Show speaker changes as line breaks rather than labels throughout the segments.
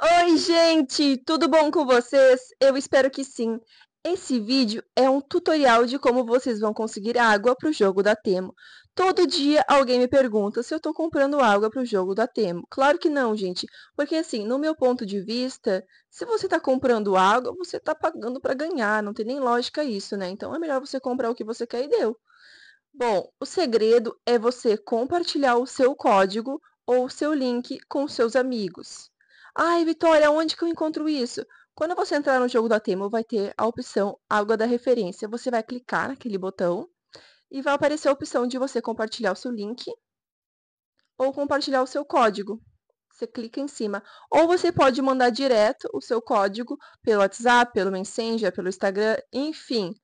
Oi, gente! Tudo bom com vocês? Eu espero que sim. Esse vídeo é um tutorial de como vocês vão conseguir água para o jogo da Temo. Todo dia alguém me pergunta se eu estou comprando água para o jogo da Temo. Claro que não, gente, porque assim, no meu ponto de vista, se você está comprando água, você está pagando para ganhar, não tem nem lógica isso, né? Então é melhor você comprar o que você quer e deu. Bom, o segredo é você compartilhar o seu código ou o seu link com seus amigos. Ai, Vitória, onde que eu encontro isso? Quando você entrar no jogo da Temo, vai ter a opção Água da Referência. Você vai clicar naquele botão e vai aparecer a opção de você compartilhar o seu link ou compartilhar o seu código. Você clica em cima. Ou você pode mandar direto o seu código pelo WhatsApp, pelo Messenger, pelo Instagram, enfim.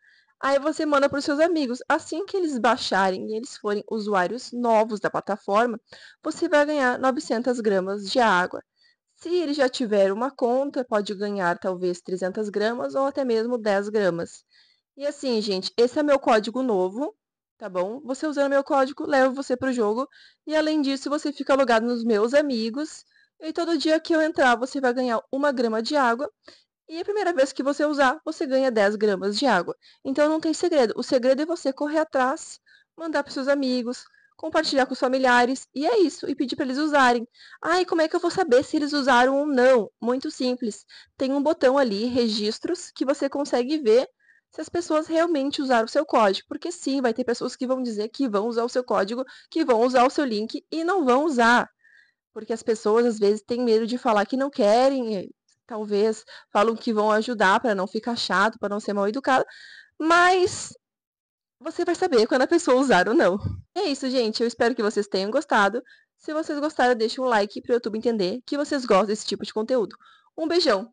Aí você manda para os seus amigos. Assim que eles baixarem e eles forem usuários novos da plataforma, você vai ganhar 900 gramas de água. Se ele já tiver uma conta, pode ganhar talvez 300 gramas ou até mesmo 10 gramas. E assim, gente, esse é meu código novo, tá bom? Você usando meu código, leva você para o jogo. E além disso, você fica logado nos meus amigos. E todo dia que eu entrar, você vai ganhar uma grama de água. E a primeira vez que você usar, você ganha 10 gramas de água. Então não tem segredo. O segredo é você correr atrás, mandar para seus amigos, compartilhar com os familiares, e é isso, e pedir para eles usarem. Ah, e como é que eu vou saber se eles usaram ou não? Muito simples. Tem um botão ali, registros, que você consegue ver se as pessoas realmente usaram o seu código, porque sim, vai ter pessoas que vão dizer que vão usar o seu código, que vão usar o seu link e não vão usar. Porque as pessoas às vezes têm medo de falar que não querem, talvez falam que vão ajudar para não ficar chato, para não ser mal educado, mas você vai saber quando a pessoa usar ou não. É isso, gente. Eu espero que vocês tenham gostado. Se vocês gostaram, deixe um like para o YouTube entender que vocês gostam desse tipo de conteúdo. Um beijão!